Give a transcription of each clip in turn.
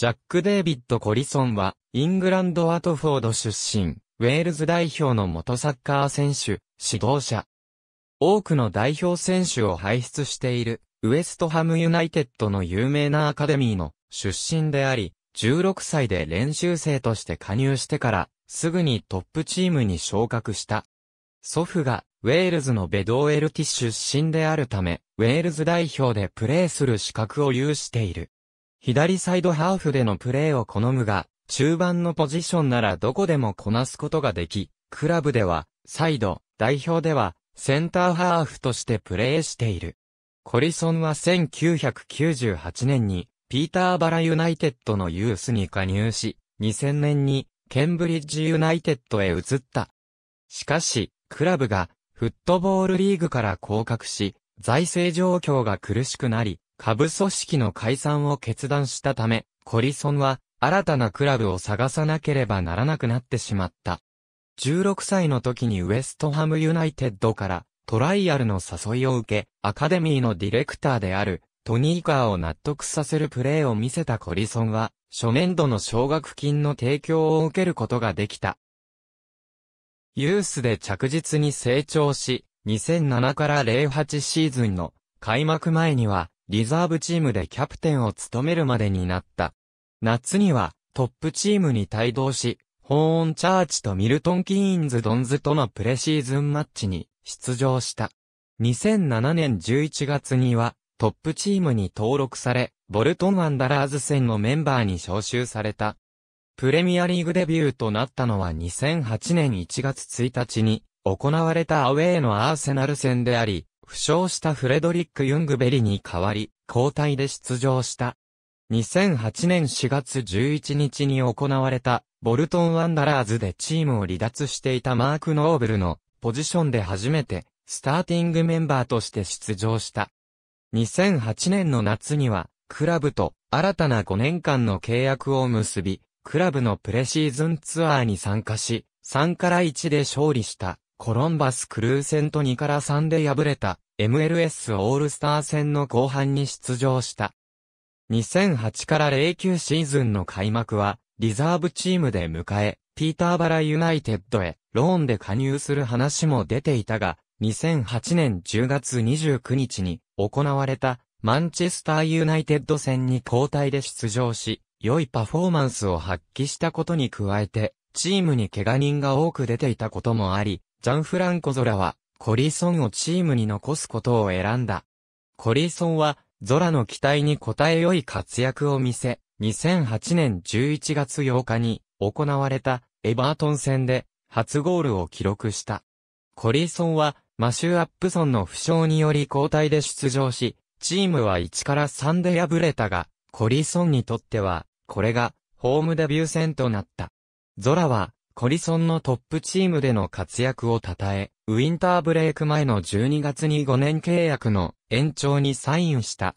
ジャック・デイビッド・コリソンは、イングランド・アトフォード出身、ウェールズ代表の元サッカー選手、指導者。多くの代表選手を輩出している、ウエストハムユナイテッドの有名なアカデミーの出身であり、16歳で練習生として加入してから、すぐにトップチームに昇格した。祖父が、ウェールズのベドーエルティ出身であるため、ウェールズ代表でプレーする資格を有している。左サイドハーフでのプレーを好むが、中盤のポジションならどこでもこなすことができ、クラブでは、サイド、代表では、センターハーフとしてプレーしている。コリソンは1998年に、ピーターバラユナイテッドのユースに加入し、2000年に、ケンブリッジユナイテッドへ移った。しかし、クラブが、フットボールリーグから降格し、財政状況が苦しくなり、下部組織の解散を決断したため、コリソンは新たなクラブを探さなければならなくなってしまった。16歳の時にウエストハムユナイテッドからトライアルの誘いを受け、アカデミーのディレクターであるトニーカーを納得させるプレーを見せたコリソンは、初年度の奨学金の提供を受けることができた。ユースで着実に成長し、2007から08シーズンの開幕前にはリザーブチームでキャプテンを務めるまでになった。夏には、トップチームに帯同し、ホーンチャーチとミルトン・キーンズ・ドンズとのプレシーズンマッチに出場した。2007年11月には、トップチームに登録され、ボルトン・アンダラーズ戦のメンバーに招集された。プレミアリーグデビューとなったのは2008年1月1日に行われたアウェーのアーセナル戦であり、負傷したフレドリック・ユングベリに代わり、交代で出場した。2008年4月11日に行われた、ボルトン・ワンダラーズでチームを離脱していたマーク・ノーブルのポジションで初めて、スターティングメンバーとして出場した。2008年の夏には、クラブと新たな5年間の契約を結び、クラブのプレシーズンツアーに参加し、3から1で勝利した。コロンバスクルー戦と2から3で敗れた MLS オールスター戦の後半に出場した。2008から09シーズンの開幕は、リザーブチームで迎え、ピーターバラユナイテッドへローンで加入する話も出ていたが、2008年10月29日に行われたマンチェスターユナイテッド戦に交代で出場し、良いパフォーマンスを発揮したことに加えて、チームに怪我人が多く出ていたこともあり、ジャンフランコ・ゾラは、コリソンをチームに残すことを選んだ。コリソンは、ゾラの期待に応え良い活躍を見せ、2008年11月8日に行われたエバートン戦で初ゴールを記録した。コリソンはマシュー・アップソンの負傷により交代で出場し、チームは1から3で敗れたが、コリソンにとっては、これがホームデビュー戦となった。ゾラはコリソンのトップチームでの活躍を称え、ウィンターブレイク前の12月に5年契約の延長にサインした。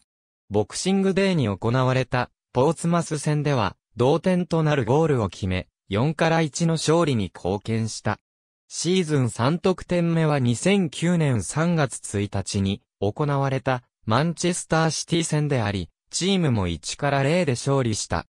ボクシングデーに行われたポーツマス戦では同点となるゴールを決め、4から1の勝利に貢献した。シーズン3得点目は2009年3月1日に行われたマンチェスターシティ戦であり、チームも1から0で勝利した。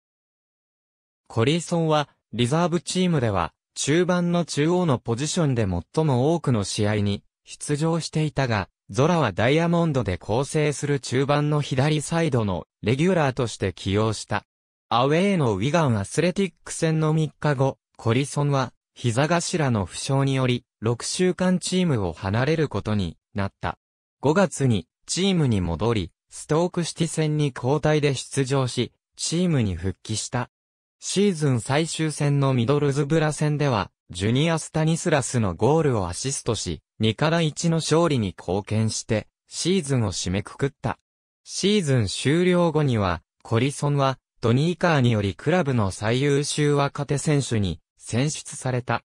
コリソンはリザーブチームでは、中盤の中央のポジションで最も多くの試合に出場していたが、ゾラはダイヤモンドで構成する中盤の左サイドのレギュラーとして起用した。アウェーのウィガンアスレティック戦の3日後、コリソンは膝頭の負傷により6週間チームを離れることになった。5月にチームに戻り、ストークシティ戦に交代で出場し、チームに復帰した。シーズン最終戦のミドルズブラ戦では、ジュニア・スタニスラスのゴールをアシストし、2から1の勝利に貢献して、シーズンを締めくくった。シーズン終了後には、コリソンは、ドニーカーによりクラブの最優秀若手選手に選出された。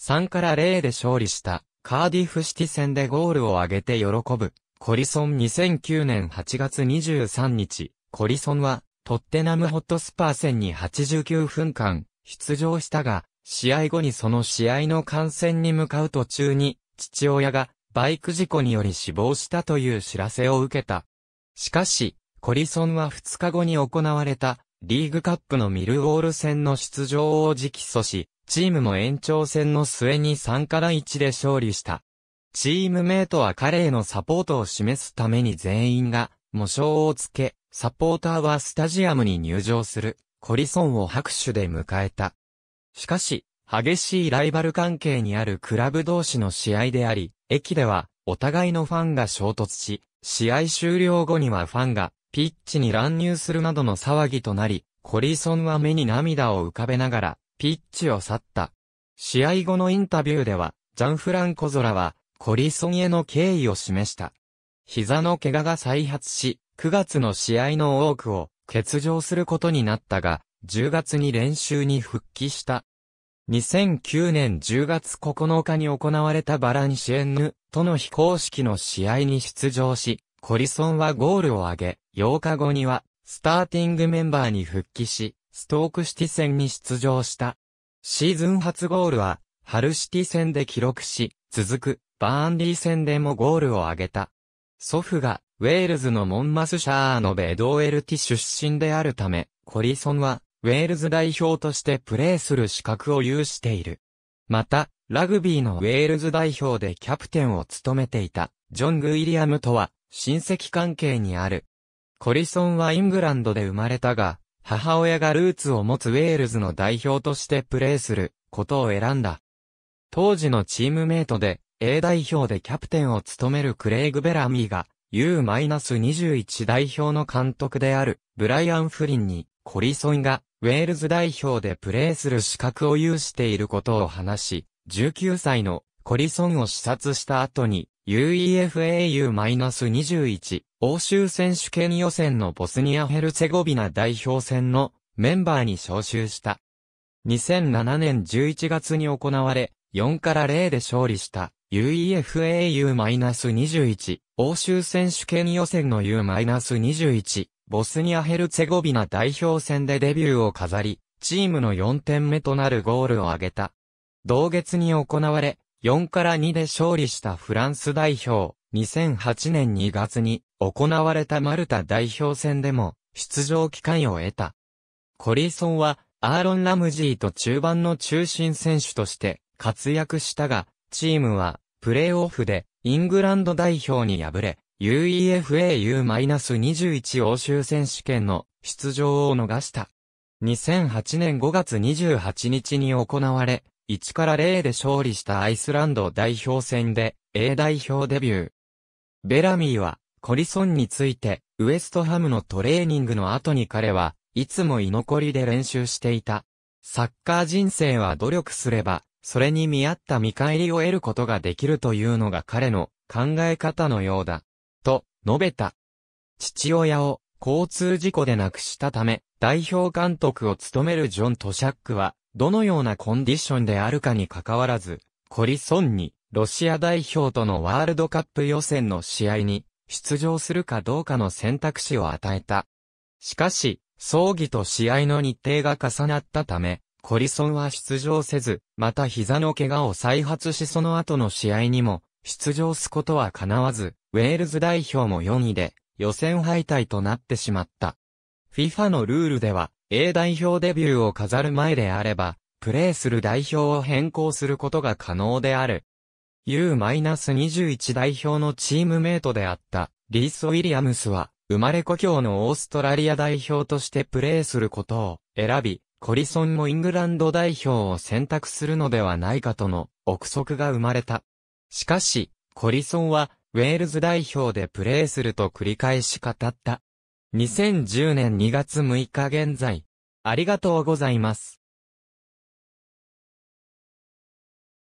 3から0で勝利したカーディフシティ戦でゴールを挙げて喜ぶ。コリソン2009年8月23日、コリソンはトッテナムホットスパー戦に89分間出場したが、試合後にその試合の観戦に向かう途中に、父親がバイク事故により死亡したという知らせを受けた。しかし、コリソンは2日後に行われたリーグカップのミルウォール戦の出場を直訴し、チームも延長戦の末に3から1で勝利した。チームメイトは彼へのサポートを示すために全員が模章をつけ、サポーターはスタジアムに入場する、コリソンを拍手で迎えた。しかし、激しいライバル関係にあるクラブ同士の試合であり、駅では、お互いのファンが衝突し、試合終了後にはファンが、ピッチに乱入するなどの騒ぎとなり、コリソンは目に涙を浮かべながら、ピッチを去った。試合後のインタビューでは、ジャンフランコゾラは、コリソンへの敬意を示した。膝の怪我が再発し、9月の試合の多くを欠場することになったが、10月に練習に復帰した。2009年10月9日に行われたバランシエンヌとの非公式の試合に出場し、コリソンはゴールを挙げ、8日後にはスターティングメンバーに復帰し、ストークシティ戦に出場した。シーズン初ゴールは、ハルシティ戦で記録し、続くバーンリー戦でもゴールを挙げた。祖父がウェールズのモンマスシャーのベドーエルティ出身であるため、コリソンは、ウェールズ代表としてプレーする資格を有している。また、ラグビーのウェールズ代表でキャプテンを務めていた、ジョン・グイリアムとは、親戚関係にある。コリソンはイングランドで生まれたが、母親がルーツを持つウェールズの代表としてプレーすることを選んだ。当時のチームメイトで A 代表でキャプテンを務めるクレイグ・ベラミーが U-21 代表の監督であるブライアン・フリンにコリソンがウェールズ代表でプレーする資格を有していることを話し、19歳のコリソンを視察した後に UEFAU-21 欧州選手権予選のボスニア・ヘルツェゴビナ代表戦のメンバーに招集した。2007年11月に行われ、4から0で勝利した UEFAU-21、欧州選手権予選の U-21、ボスニア・ヘルツェゴビナ代表戦でデビューを飾り、チームの4点目となるゴールを挙げた。同月に行われ、4から2で勝利したフランス代表、2008年2月に行われたマルタ代表戦でも出場機会を得た。コリーソンはアーロン・ラムジーと中盤の中心選手として活躍したが、チームは、プレーオフで、イングランド代表に敗れ、UEFAU-21 欧州選手権の出場を逃した。2008年5月28日に行われ、1から0で勝利したアイスランド代表戦で A 代表デビュー。ベラミーはコリソンについてウエストハムのトレーニングの後に彼はいつも居残りで練習していた。サッカー人生は努力すればそれに見合った見返りを得ることができるというのが彼の考え方のようだ。と、述べた。父親を交通事故で亡くしたため、代表監督を務めるジョン・トシャックは、どのようなコンディションであるかにかかわらず、コリソンに、ロシア代表とのワールドカップ予選の試合に、出場するかどうかの選択肢を与えた。しかし、葬儀と試合の日程が重なったため、コリソンは出場せず、また膝の怪我を再発しその後の試合にも、出場すことは叶わず、ウェールズ代表も4位で、予選敗退となってしまった。FIFA のルールでは、A 代表デビューを飾る前であれば、プレーする代表を変更することが可能である。U-21 代表のチームメイトであった、リース・ウィリアムスは、生まれ故郷のオーストラリア代表としてプレーすることを選び、コリソンもイングランド代表を選択するのではないかとの憶測が生まれた。しかし、コリソンは、ウェールズ代表でプレーすると繰り返し語った。2010年2月6日現在、ありがとうございます。